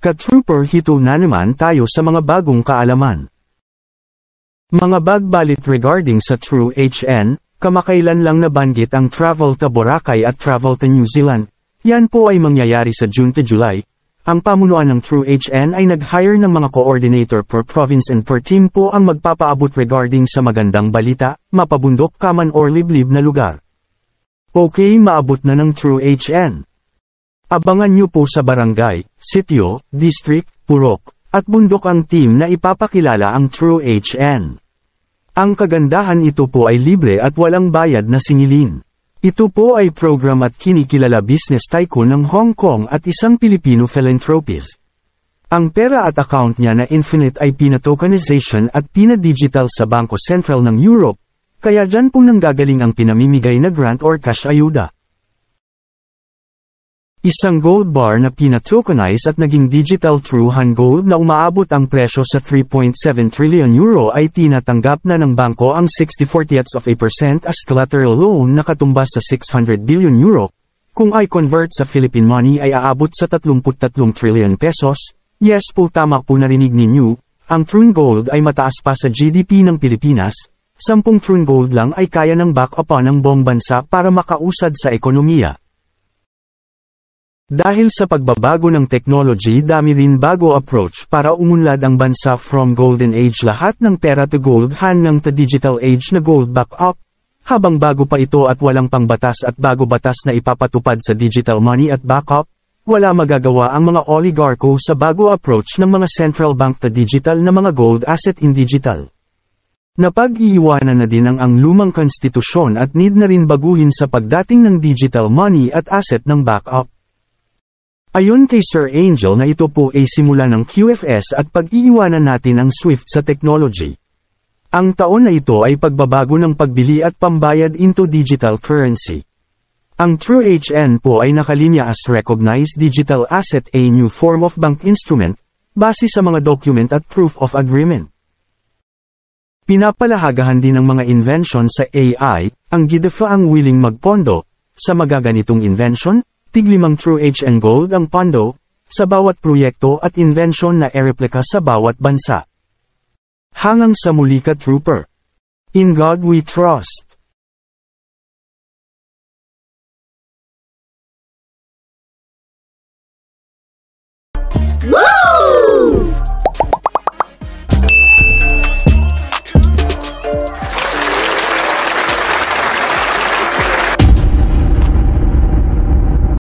Katrooper hito na naman tayo sa mga bagong kaalaman. Mga bagbalit regarding sa True HN, kamakailan lang nabanggit ang travel ta Boracay at travel to New Zealand. Yan po ay mangyayari sa June to July, ang pamunuan ng TrueHN ay nag-hire ng mga coordinator per province and per team po ang magpapaabot regarding sa magandang balita, mapabundok kaman or liblib na lugar. Okay maabot na ng TrueHN. Abangan nyo po sa barangay, sityo, district, purok, at bundok ang team na ipapakilala ang TrueHN. Ang kagandahan ito po ay libre at walang bayad na singilin. Ito po ay program at kinikilala business tycoon ng Hong Kong at isang Pilipino philanthropist. Ang pera at account niya na Infinite ay pina-tokenization at pina-digital sa Bangko Sentral ng Europe, kaya dyan po nanggagaling ang pinamimigay na grant or cash ayuda. Isang gold bar na pinatokenize at naging digital truhan gold na umaabot ang presyo sa 3.7 trillion euro ay tinatanggap na ng bangko ang 60 of a percent as collateral loan na katumbas sa 600 billion euro. Kung ay convert sa Philippine money ay aabot sa 33 trillion pesos. Yes po tama po narinig ninyo, ang true gold ay mataas pa sa GDP ng Pilipinas. 10 true gold lang ay kaya ng back upon ng buong bansa para makausad sa ekonomiya. Dahil sa pagbabago ng technology dami rin bago approach para umunlad ang bansa from golden age lahat ng pera to gold hand ng the digital age na gold back up. Habang bago pa ito at walang pangbatas at bago batas na ipapatupad sa digital money at backup, wala magagawa ang mga oligarko sa bago approach ng mga central bank to digital na mga gold asset in digital. Napag-iiwanan na din ang ang lumang konstitusyon at need na rin baguhin sa pagdating ng digital money at asset ng backup. Ayon kay Sir Angel na ito po ay simula ng QFS at pag-iiwanan natin ang SWIFT sa technology. Ang taon na ito ay pagbabago ng pagbili at pambayad into digital currency. Ang TrueHN po ay nakalinya as Recognized Digital Asset a new form of bank instrument, base sa mga document at proof of agreement. Pinapalahagahan din ng mga invention sa AI, ang GIDEFA ang willing magpondo, sa magaganitong invention, tiglimang true age and gold ang pando, sa bawat proyekto at invention na ereplika sa bawat bansa. Hangang sa muli ka trooper. In God we trust.